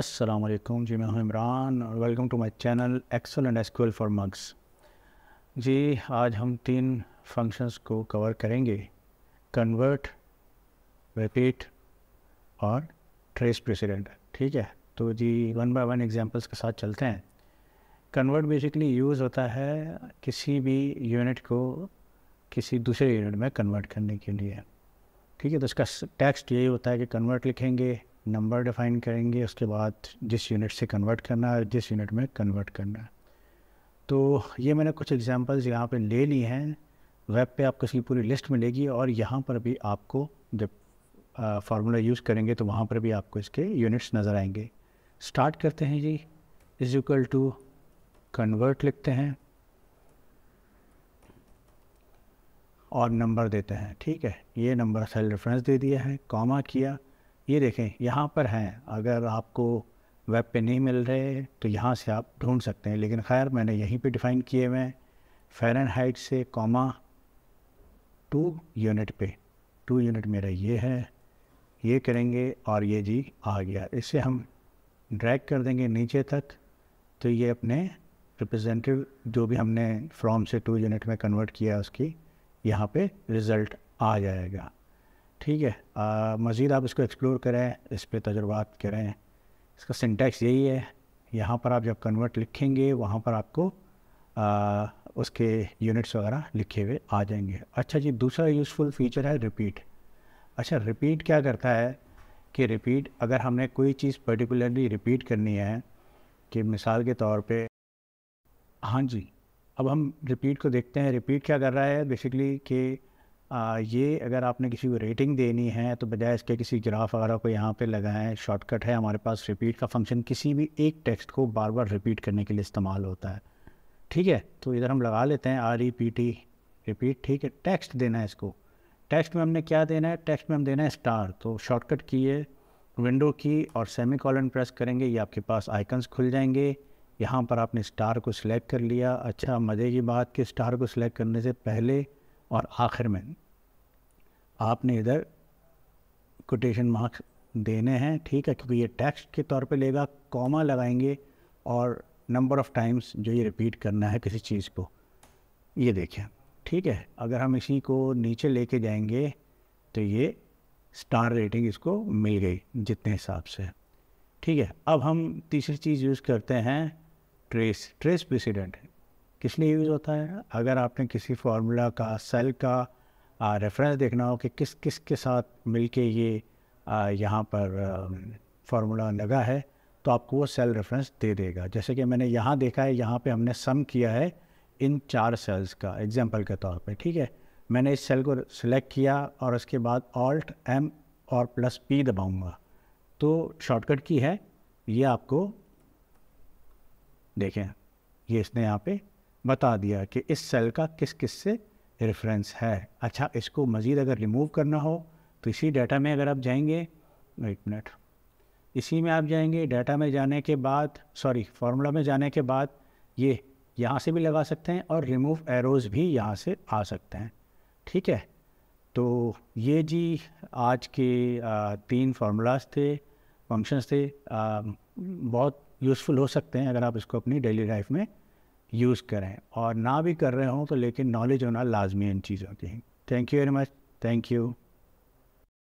असलम जी मैं हूँ इमरान और welcome to my channel Excel and SQL for mugs जी आज हम तीन फंक्शंस को कवर करेंगे कन्वर्ट रिपीट और ट्रेस प्रेसिडेंट ठीक है तो जी वन बाय वन एग्जांपल्स के साथ चलते हैं कन्वर्ट बेसिकली यूज़ होता है किसी भी यूनिट को किसी दूसरे यूनिट में कन्वर्ट करने के लिए ठीक है तो इसका टेक्स्ट यही होता है कि कन्वर्ट लिखेंगे नंबर डिफाइन करेंगे उसके बाद जिस यूनिट से कन्वर्ट करना है जिस यूनिट में कन्वर्ट करना है तो ये मैंने कुछ एग्जांपल्स यहाँ पे ले ली हैं वेब पे आपको इसकी पूरी लिस्ट मिलेगी और यहाँ पर भी आपको जब फार्मूला यूज़ करेंगे तो वहाँ पर भी आपको इसके यूनिट्स नज़र आएंगे स्टार्ट करते हैं जी इज़ इक्वल टू कन्वर्ट लिखते हैं और नंबर देते हैं ठीक है ये नंबर सेल रेफरेंस दे दिया है कॉमा किया ये देखें यहाँ पर हैं अगर आपको वेब पे नहीं मिल रहे तो यहाँ से आप ढूंढ सकते हैं लेकिन खैर मैंने यहीं पे डिफ़ाइन किए हुए हैं फ़ैरन हाइट से कॉमा टू यूनिट पे टू यूनिट मेरा ये है ये करेंगे और ये जी आ गया इसे हम ड्रैग कर देंगे नीचे तक तो ये अपने रिप्रेजेंटेटिव जो भी हमने फ्रॉम से टू यूनिट में कन्वर्ट किया उसकी यहाँ पे रिज़ल्ट आ जाएगा ठीक है मज़ीद आप इसको एक्सप्लोर करें इस पर तजुर्बात करें इसका सिंटेक्स यही है यहाँ पर आप जब कन्वर्ट लिखेंगे वहाँ पर आपको आ, उसके यूनिट्स वगैरह लिखे हुए आ जाएंगे अच्छा जी दूसरा यूज़फुल फीचर है रिपीट अच्छा रिपीट क्या करता है कि रिपीट अगर हमने कोई चीज़ पर्टिकुलरली रिपीट करनी है कि मिसाल के तौर पे हाँ जी अब हम रिपीट को देखते हैं रिपीट क्या कर रहा है बेसिकली कि आ, ये अगर आपने किसी को रेटिंग देनी है तो बजाय इसके किसी ग्राफ वगैरह को यहाँ पे लगाएं शॉर्टकट है हमारे पास रिपीट का फंक्शन किसी भी एक टेक्स्ट को बार बार रिपीट करने के लिए इस्तेमाल होता है ठीक है तो इधर हम लगा लेते हैं R E P T repeat ठीक है टेक्स्ट देना है इसको टेक्स्ट में हमने क्या देना है टेक्स्ट में हम देना है स्टार तो शॉर्टकट की है विंडो की और सेमी कॉलन प्रेस करेंगे ये आपके पास आइकन्स खुल जाएंगे यहाँ पर आपने स्टार को सिलेक्ट कर लिया अच्छा मज़े की बात कि स्टार को सिलेक्ट करने से पहले और आखिर में आपने इधर कोटेशन मार्क्स देने हैं ठीक है क्योंकि ये टेक्स्ट के तौर पे लेगा कॉमा लगाएंगे और नंबर ऑफ़ टाइम्स जो ये रिपीट करना है किसी चीज़ को ये देखें ठीक है अगर हम इसी को नीचे लेके जाएंगे तो ये स्टार रेटिंग इसको मिल गई जितने हिसाब से ठीक है अब हम तीसरी चीज़ यूज़ करते हैं ट्रेस ट्रेस प्रेसिडेंट किस लिए यूज़ होता है अगर आपने किसी फार्मूला का सेल का रेफरेंस देखना हो कि किस किस के साथ मिल के ये यहाँ पर फार्मूला लगा है तो आपको वो सेल रेफरेंस दे देगा जैसे कि मैंने यहाँ देखा है यहाँ पे हमने सम किया है इन चार सेल्स का एग्जांपल के तौर पे ठीक है मैंने इस सेल को सिलेक्ट किया और उसके बाद ऑल्ट एम और प्लस पी दबाऊंगा तो शॉर्टकट की है ये आपको देखें ये इसने यहाँ पे बता दिया कि इस सेल का किस किस से रेफरेंस है अच्छा इसको मज़ीद अगर रिमूव करना हो तो इसी डाटा में अगर आप जाएंगे एक मिनट इसी में आप जाएंगे डाटा में जाने के बाद सॉरी फार्मूला में जाने के बाद ये यहाँ से भी लगा सकते हैं और रिमूव एरोज़ भी यहाँ से आ सकते हैं ठीक है तो ये जी आज के तीन फार्मूलाज थे फंक्शंस थे आ, बहुत यूज़फुल हो सकते हैं अगर आप इसको अपनी डेली लाइफ में यूज़ करें और ना भी कर रहे हों तो लेकिन नॉलेज होना लाजमी इन चीज़ों की thank you very much thank you